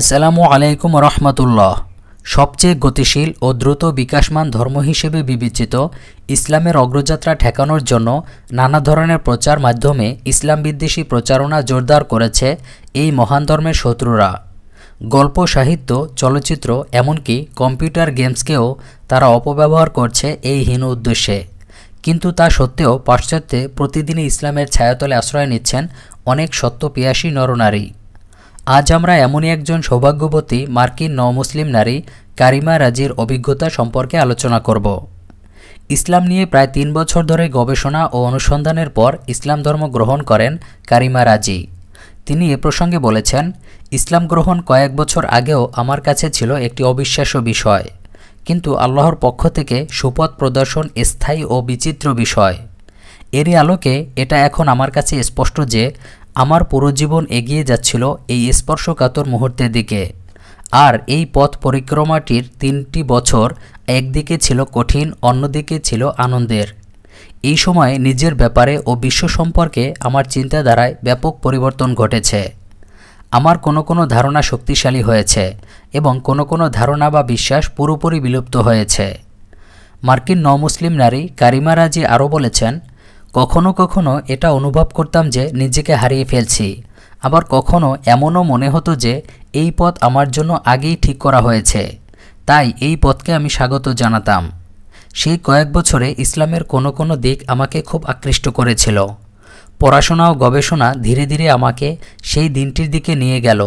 আসসালামু আলাইকুম রহমতুল্লাহ সবচেয়ে গতিশীল ও দ্রুত বিকাশমান ধর্ম হিসেবে বিবেচিত ইসলামের অগ্রযাত্রা ঠেকানোর জন্য নানা ধরনের প্রচার মাধ্যমে ইসলাম বিদ্বেষী প্রচারণা জোরদার করেছে এই মহান ধর্মের শত্রুরা গল্প সাহিত্য চলচ্চিত্র এমনকি কম্পিউটার গেমসকেও তারা অপব্যবহার করছে এই হীন উদ্দেশ্যে কিন্তু তা সত্ত্বেও পাশ্চাত্যে প্রতিদিনই ইসলামের ছায়াতলে আশ্রয় নিচ্ছেন অনেক সত্যপিয়াসী নরনারী আজ আমরা এমনই একজন সৌভাগ্যবতী মার্কিন ন মুসলিম নারী কারিমা রাজির অভিজ্ঞতা সম্পর্কে আলোচনা করব ইসলাম নিয়ে প্রায় তিন বছর ধরে গবেষণা ও অনুসন্ধানের পর ইসলাম ধর্ম গ্রহণ করেন কারিমা রাজি তিনি এ প্রসঙ্গে বলেছেন ইসলাম গ্রহণ কয়েক বছর আগেও আমার কাছে ছিল একটি অবিশ্বাস্য বিষয় কিন্তু আল্লাহর পক্ষ থেকে সুপথ প্রদর্শন স্থায়ী ও বিচিত্র বিষয় এরই আলোকে এটা এখন আমার কাছে স্পষ্ট যে আমার পুরো জীবন এগিয়ে যাচ্ছিল এই স্পর্শকাতর মুহূর্তের দিকে আর এই পথ পরিক্রমাটির তিনটি বছর একদিকে ছিল কঠিন অন্যদিকে ছিল আনন্দের এই সময় নিজের ব্যাপারে ও বিশ্ব সম্পর্কে আমার চিন্তাধারায় ব্যাপক পরিবর্তন ঘটেছে আমার কোনো কোনো ধারণা শক্তিশালী হয়েছে এবং কোনো কোনো ধারণা বা বিশ্বাস পুরোপুরি বিলুপ্ত হয়েছে মার্কিন নমুসলিম নারী কারিমা রাজি আরও বলেছেন কখনো কখনো এটা অনুভব করতাম যে নিজেকে হারিয়ে ফেলছি আবার কখনো এমনও মনে হতো যে এই পথ আমার জন্য আগেই ঠিক করা হয়েছে তাই এই পথকে আমি স্বাগত জানাতাম সেই কয়েক বছরে ইসলামের কোনো কোনো দিক আমাকে খুব আকৃষ্ট করেছিল পড়াশোনা ও গবেষণা ধীরে ধীরে আমাকে সেই দিনটির দিকে নিয়ে গেল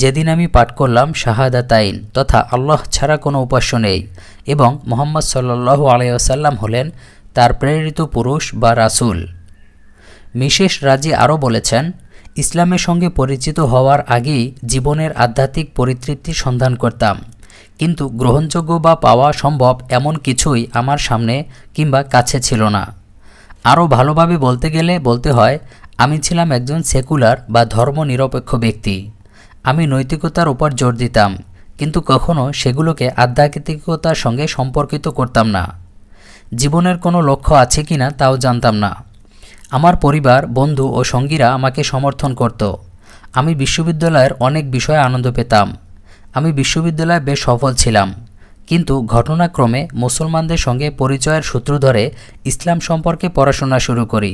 যেদিন আমি পাঠ করলাম শাহাদাতাইন তথা আল্লাহ ছাড়া কোনো উপাস্য নেই এবং মোহাম্মদ সাল্লু আলাইসাল্লাম হলেন তার প্রেরিত পুরুষ বা রাসুল মিশেষ রাজি আরও বলেছেন ইসলামের সঙ্গে পরিচিত হওয়ার আগেই জীবনের আধ্যাত্মিক পরিতৃপ্তি সন্ধান করতাম কিন্তু গ্রহণযোগ্য বা পাওয়া সম্ভব এমন কিছুই আমার সামনে কিংবা কাছে ছিল না আরও ভালোভাবে বলতে গেলে বলতে হয় আমি ছিলাম একজন সেকুলার বা ধর্মনিরপেক্ষ ব্যক্তি আমি নৈতিকতার উপর জোর দিতাম কিন্তু কখনও সেগুলোকে আধ্যাত্মিকতার সঙ্গে সম্পর্কিত করতাম না জীবনের কোনো লক্ষ্য আছে কি না তাও জানতাম না আমার পরিবার বন্ধু ও সঙ্গীরা আমাকে সমর্থন করত আমি বিশ্ববিদ্যালয়ের অনেক বিষয়ে আনন্দ পেতাম আমি বিশ্ববিদ্যালয়ে বেশ সফল ছিলাম কিন্তু ঘটনাক্রমে মুসলমানদের সঙ্গে পরিচয়ের সূত্র ধরে ইসলাম সম্পর্কে পড়াশোনা শুরু করি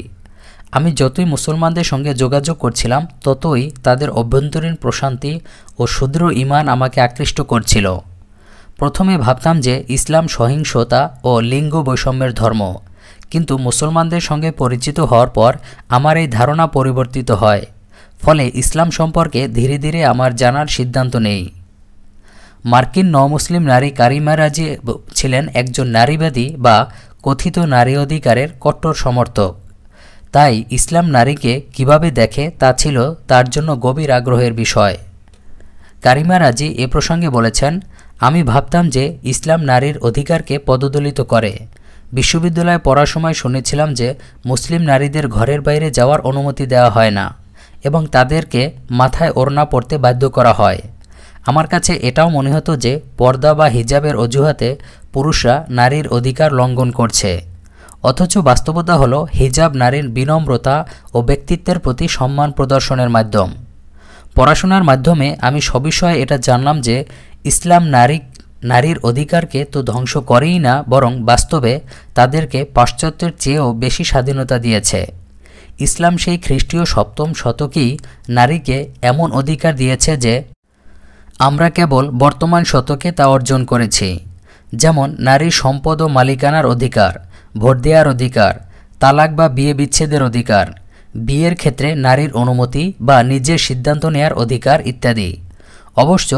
আমি যতই মুসলমানদের সঙ্গে যোগাযোগ করছিলাম ততই তাদের অভ্যন্তরীণ প্রশান্তি ও সুদৃঢ় ইমান আমাকে আকৃষ্ট করছিল প্রথমে ভাবতাম যে ইসলাম সহিংসতা ও লিঙ্গ বৈষম্যের ধর্ম কিন্তু মুসলমানদের সঙ্গে পরিচিত হওয়ার পর আমার এই ধারণা পরিবর্তিত হয় ফলে ইসলাম সম্পর্কে ধীরে ধীরে আমার জানার সিদ্ধান্ত নেই মার্কিন নমুসলিম নারী কারিমা রাজি ছিলেন একজন নারীবাদী বা কথিত নারী অধিকারের কট্টর সমর্থক তাই ইসলাম নারীকে কিভাবে দেখে তা ছিল তার জন্য গভীর আগ্রহের বিষয় কারিমা রাজি এ প্রসঙ্গে বলেছেন আমি ভাবতাম যে ইসলাম নারীর অধিকারকে পদদলিত করে বিশ্ববিদ্যালয়ে পড়ার সময় শুনেছিলাম যে মুসলিম নারীদের ঘরের বাইরে যাওয়ার অনুমতি দেওয়া হয় না এবং তাদেরকে মাথায় ওড়না পড়তে বাধ্য করা হয় আমার কাছে এটাও মনে হতো যে পর্দা বা হিজাবের অজুহাতে পুরুষরা নারীর অধিকার লঙ্ঘন করছে অথচ বাস্তবতা হলো হিজাব নারীর বিনম্রতা ও ব্যক্তিত্বের প্রতি সম্মান প্রদর্শনের মাধ্যম পড়াশোনার মাধ্যমে আমি সবিষয়ে এটা জানলাম যে ইসলাম নারী নারীর অধিকারকে তো ধ্বংস করেই না বরং বাস্তবে তাদেরকে পাশ্চাত্যের চেয়েও বেশি স্বাধীনতা দিয়েছে ইসলাম সেই খ্রিস্টীয় সপ্তম শতকেই নারীকে এমন অধিকার দিয়েছে যে আমরা কেবল বর্তমান শতকে তা অর্জন করেছি যেমন নারী সম্পদ ও মালিকানার অধিকার ভোট দেওয়ার অধিকার তালাক বা বিয়ে বিচ্ছেদের অধিকার বিয়ের ক্ষেত্রে নারীর অনুমতি বা নিজের সিদ্ধান্ত নেয়ার অধিকার ইত্যাদি অবশ্য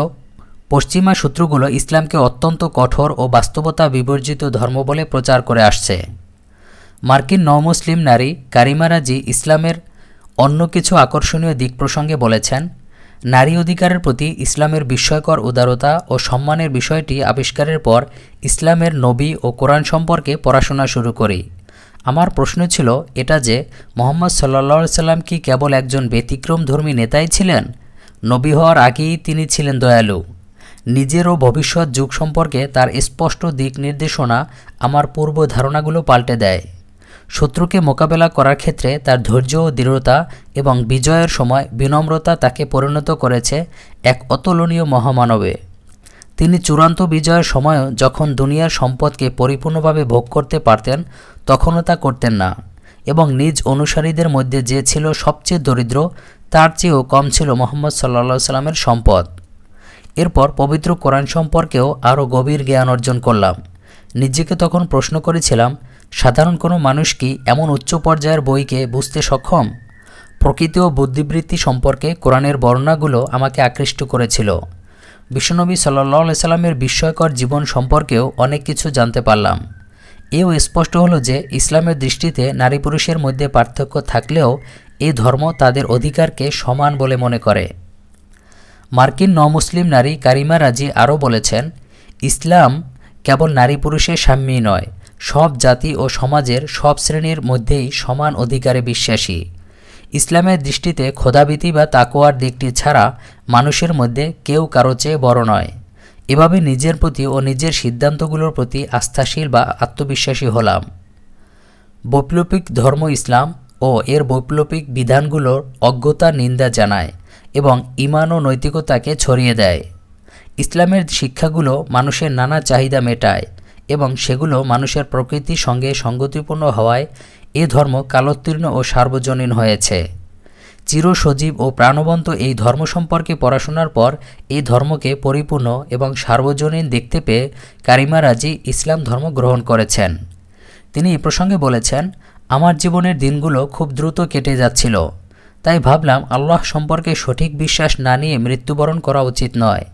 পশ্চিমা সূত্রগুলো ইসলামকে অত্যন্ত কঠোর ও বাস্তবতা বিবর্জিত ধর্ম বলে প্রচার করে আসছে মার্কিন নমুসলিম নারী কারিমা রাজি ইসলামের অন্য কিছু আকর্ষণীয় দিক প্রসঙ্গে বলেছেন নারী অধিকারের প্রতি ইসলামের বিস্ময়কর উদারতা ও সম্মানের বিষয়টি আবিষ্কারের পর ইসলামের নবী ও কোরআন সম্পর্কে পড়াশোনা শুরু করি আমার প্রশ্ন ছিল এটা যে মোহাম্মদ সাল্লা সাল্লাম কি কেবল একজন ব্যতিক্রম ধর্মী নেতাই ছিলেন নবী হওয়ার আগেই তিনি ছিলেন দয়ালু নিজের ও ভবিষ্যৎ যুগ সম্পর্কে তার স্পষ্ট দিক নির্দেশনা আমার পূর্ব ধারণাগুলো পাল্টে দেয় শত্রুকে মোকাবেলা করার ক্ষেত্রে তার ধৈর্য ও দৃঢ়তা এবং বিজয়ের সময় বিনম্রতা তাকে পরিণত করেছে এক অতুলনীয় মহামানবে তিনি চূড়ান্ত বিজয়ের সময়ও যখন দুনিয়ার সম্পদকে পরিপূর্ণভাবে ভোগ করতে পারতেন তখনও তা করতেন না এবং নিজ অনুসারীদের মধ্যে যে ছিল সবচেয়ে দরিদ্র তার চেয়েও কম ছিল মোহাম্মদ সাল্লা সাল্লামের সম্পদ এরপর পবিত্র কোরআন সম্পর্কেও আরও গভীর জ্ঞান অর্জন করলাম নিজেকে তখন প্রশ্ন করেছিলাম সাধারণ কোনো মানুষ কি এমন উচ্চ পর্যায়ের বইকে বুঝতে সক্ষম প্রকৃত ও বুদ্ধিবৃত্তি সম্পর্কে কোরআনের বর্ণনাগুলো আমাকে আকৃষ্ট করেছিল বিশ্বনবী সাল্লা সাল্লামের বিস্ময়কর জীবন সম্পর্কেও অনেক কিছু জানতে পারলাম এও স্পষ্ট হলো যে ইসলামের দৃষ্টিতে নারী পুরুষের মধ্যে পার্থক্য থাকলেও এ ধর্ম তাদের অধিকারকে সমান বলে মনে করে মার্কিন ন মুসলিম নারী কারিমা রাজি আরও বলেছেন ইসলাম কেবল নারী পুরুষের সাম্যই নয় সব জাতি ও সমাজের সব শ্রেণীর মধ্যেই সমান অধিকারে বিশ্বাসী ইসলামের দৃষ্টিতে খোদাবিতি বা তাকোয়ার দিকটি ছাড়া মানুষের মধ্যে কেউ কারো চেয়ে বড় নয় এভাবে নিজের প্রতি ও নিজের সিদ্ধান্তগুলোর প্রতি আস্থাশীল বা আত্মবিশ্বাসী হলাম বৈপ্লবিক ধর্ম ইসলাম ও এর বৈপ্লবিক বিধানগুলোর অজ্ঞতা নিন্দা জানায় এবং ইমান ও নৈতিকতাকে ছড়িয়ে দেয় ইসলামের শিক্ষাগুলো মানুষের নানা চাহিদা মেটায় এবং সেগুলো মানুষের প্রকৃতির সঙ্গে সঙ্গতিপূর্ণ হওয়ায় এ ধর্ম কালোত্তীর্ণ ও সার্বজনীন হয়েছে চিরসজীব ও প্রাণবন্ত এই ধর্ম সম্পর্কে পড়াশোনার পর এই ধর্মকে পরিপূর্ণ এবং সার্বজনীন দেখতে পেয়ে কারিমা রাজি ইসলাম ধর্ম গ্রহণ করেছেন তিনি এ প্রসঙ্গে বলেছেন আমার জীবনের দিনগুলো খুব দ্রুত কেটে যাচ্ছিল তাই ভাবলাম আল্লাহ সম্পর্কে সঠিক বিশ্বাস না নিয়ে মৃত্যুবরণ করা উচিত নয়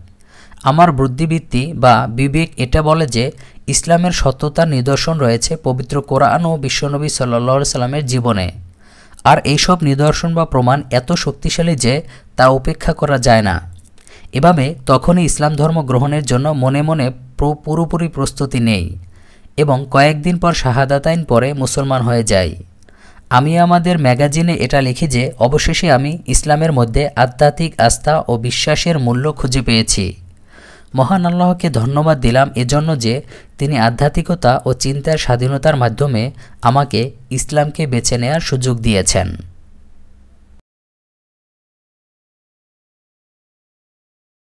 আমার বুদ্ধিবৃত্তি বা বিবেক এটা বলে যে ইসলামের সত্যতার নিদর্শন রয়েছে পবিত্র কোরআন ও বিশ্বনবী সাল্লা সাল্লামের জীবনে আর এইসব নিদর্শন বা প্রমাণ এত শক্তিশালী যে তা উপেক্ষা করা যায় না এভাবে তখনই ইসলাম ধর্ম গ্রহণের জন্য মনে মনে পুরোপুরি প্রস্তুতি নেই এবং কয়েকদিন পর শাহাদাতাইন পরে মুসলমান হয়ে যায় আমি আমাদের ম্যাগাজিনে এটা লিখি যে অবশেষে আমি ইসলামের মধ্যে আধ্যাত্মিক আস্থা ও বিশ্বাসের মূল্য খুঁজে পেয়েছি মহান আল্লাহকে ধন্যবাদ দিলাম এজন্য যে তিনি আধ্যাত্মিকতা ও চিন্তার স্বাধীনতার মাধ্যমে আমাকে ইসলামকে বেছে নেওয়ার সুযোগ দিয়েছেন